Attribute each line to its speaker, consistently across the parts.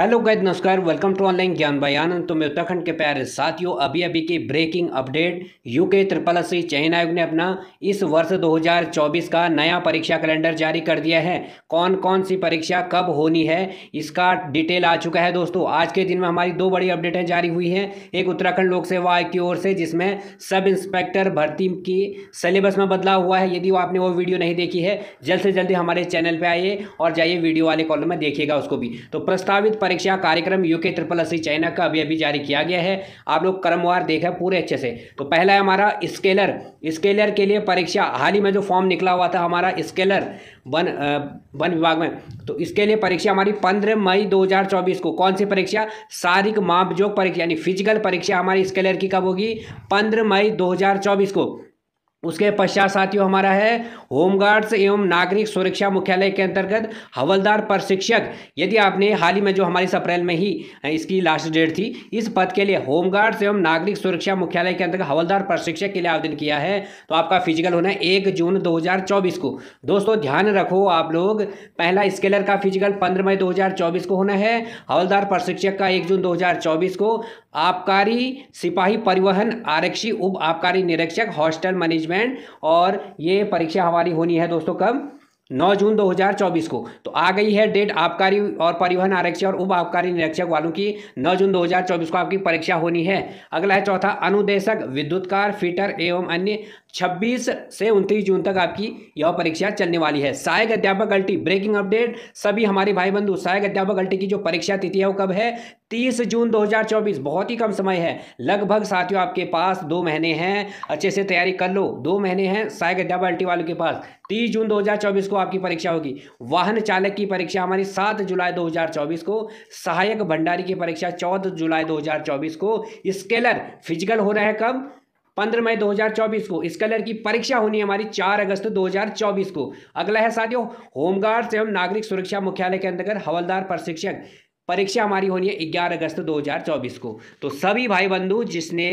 Speaker 1: hello गैद नमस्कार welcome to online ज्ञान भाई आनंद तो मैं उत्तराखंड के प्यारे साथियों अभी अभी की breaking update UK triple C चयन आयोग ने अपना इस वर्ष 2024 का नया परीक्षा कैलेंडर जारी कर दिया है कौन कौन सी परीक्षा कब होनी है इसका डिटेल आ चुका है दोस्तों आज के दिन में हमारी दो बड़ी अपडेटें जारी हुई हैं एक उत्तराखंड लोक सेवा आयोग की ओर से जिसमें सब इंस्पेक्टर भर्ती की सिलेबस में बदलाव हुआ है यदि आपने वो वीडियो नहीं देखी है जल्द से जल्दी हमारे चैनल पर आइए और जाइए वीडियो वाले कॉलम में देखिएगा उसको भी तो प्रस्तावित परीक्षा कार्यक्रम यूके ट्रिपल एस चाइना का अभी अभी जारी किया गया है आप लोग क्रमवार देखें पूरे अच्छे से तो पहला है हमारा स्केलर स्केलर के लिए परीक्षा हाल ही में जो फॉर्म निकला हुआ था हमारा स्केलर वन वन विभाग में तो इसके लिए परीक्षा हमारी पंद्रह मई दो को कौन सी परीक्षा शारीरिक मापजोग परीक्षा यानी फिजिकल परीक्षा हमारी स्केलर की कब होगी पंद्रह मई दो को उसके पश्चात साथियों हमारा है होमगार्ड्स एवं नागरिक सुरक्षा मुख्यालय के अंतर्गत हवलदार प्रशिक्षक यदि आपने हाल ही में जो हमारी अप्रैल में ही इसकी लास्ट डेट थी इस पद के लिए होमगार्ड्स एवं नागरिक सुरक्षा मुख्यालय के अंतर्गत हवलदार प्रशिक्षक के लिए आवेदन किया है तो आपका फिजिकल होना है एक जून दो को दोस्तों ध्यान रखो आप लोग पहला स्केलर का फिजिकल पंद्रह मई दो को होना है हवलदार प्रशिक्षक का एक जून दो को आबकारी सिपाही परिवहन आरक्षी उप आबकारी निरीक्षक हॉस्टल मैनेजमेंट मैनेजमेंट और ये परीक्षा हमारी होनी है दोस्तों कब 9 जून 2024 को तो आ गई है डेट आबकारी और परिवहन आरक्षक और उप आबकारी निरीक्षक वालों की 9 जून 2024 को आपकी परीक्षा होनी है अगला है चौथा अनुदेशक विद्युतकार फिटर एवं अन्य 26 से उनतीस जून तक आपकी यह परीक्षा चलने वाली है सहायक अध्यापक अल्टी ब्रेकिंग अपडेट सभी हमारे भाई बंधु सहायक अध्यापक अल्टी की जो परीक्षा तिथि है वो कब है तीस जून 2024 बहुत ही कम समय है लगभग साथियों आपके पास दो महीने हैं अच्छे से तैयारी कर लो दो महीने हैं सहायक अध्यापक अल्टी वालों के पास तीस जून 2024 को आपकी परीक्षा होगी वाहन चालक की परीक्षा हमारी सात जुलाई 2024 को सहायक भंडारी की परीक्षा चौदह जुलाई 2024 को स्केलर फिजिकल हो रहा है कब पंद्रह मई 2024 को इस कलर की परीक्षा होनी है हमारी चार अगस्त 2024 को अगला है साथियों होमगार्ड एवं नागरिक सुरक्षा मुख्यालय के अंतर्गत हवलदार प्रशिक्षक परीक्षा हमारी होनी है ग्यारह अगस्त 2024 को तो सभी भाई बंधु जिसने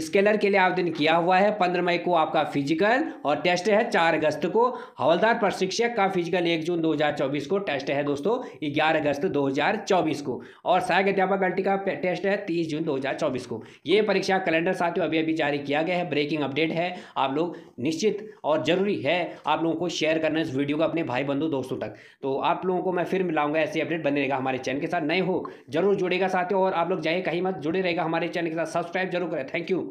Speaker 1: स्केलर के लिए आवेदन किया हुआ है पंद्रह मई को आपका फिजिकल और टेस्ट है चार अगस्त को हवलदार प्रशिक्षक का फिजिकल एक जून 2024 को टेस्ट है दोस्तों ग्यारह अगस्त 2024 को और सहायक अध्यापक अल्टी का टेस्ट है तीस जून 2024 को ये परीक्षा कैलेंडर साथियों अभी अभी जारी किया गया है ब्रेकिंग अपडेट है आप लोग निश्चित और जरूरी है आप लोगों को शेयर करना इस वीडियो को अपने भाई बंधु दोस्तों तक तो आप लोगों को मैं फिर मिलाऊंगा ऐसे अपडेट बने रहेगा हमारे चैनल के साथ नए हो जरूर जुड़ेगा साथियों और आप लोग जाए कहीं मत जुड़े रहेगा हमारे चैनल के साथ सब्सक्राइब जरूर करें थैंक यू